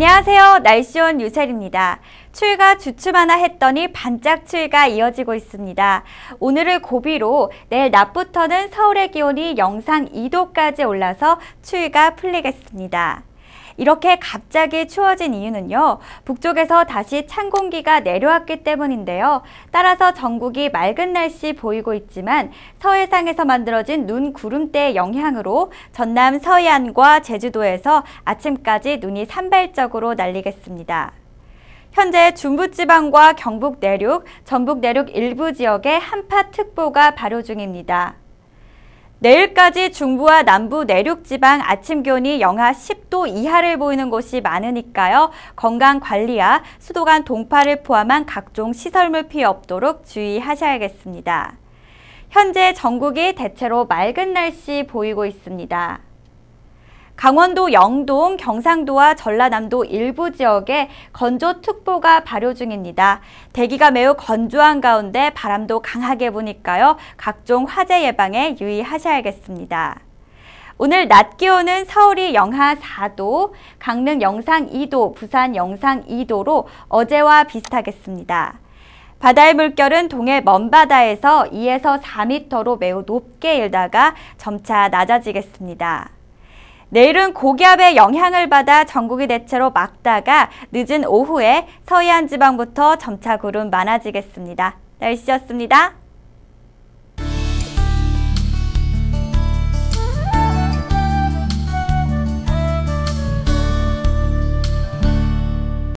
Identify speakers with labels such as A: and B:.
A: 안녕하세요. 날씨온 유셀입니다. 추위가 주춤하나 했더니 반짝 추위가 이어지고 있습니다. 오늘을 고비로 내일 낮부터는 서울의 기온이 영상 2도까지 올라서 추위가 풀리겠습니다. 이렇게 갑자기 추워진 이유는요. 북쪽에서 다시 찬 공기가 내려왔기 때문인데요. 따라서 전국이 맑은 날씨 보이고 있지만 서해상에서 만들어진 눈 구름대의 영향으로 전남 서해안과 제주도에서 아침까지 눈이 산발적으로 날리겠습니다. 현재 중부지방과 경북 내륙, 전북 내륙 일부 지역에 한파특보가 발효 중입니다. 내일까지 중부와 남부 내륙 지방 아침 기온이 영하 10도 이하를 보이는 곳이 많으니까요. 건강 관리와 수도관 동파를 포함한 각종 시설물 피해 없도록 주의하셔야겠습니다. 현재 전국이 대체로 맑은 날씨 보이고 있습니다. 강원도 영동, 경상도와 전라남도 일부 지역에 건조특보가 발효 중입니다. 대기가 매우 건조한 가운데 바람도 강하게 부니까요. 각종 화재 예방에 유의하셔야겠습니다. 오늘 낮 기온은 서울이 영하 4도, 강릉 영상 2도, 부산 영상 2도로 어제와 비슷하겠습니다. 바다의 물결은 동해 먼바다에서 2에서 4m로 매우 높게 일다가 점차 낮아지겠습니다. 내일은 고기압의 영향을 받아 전국이 대체로 막다가 늦은 오후에 서해안 지방부터 점차 구름 많아지겠습니다. 날씨였습니다.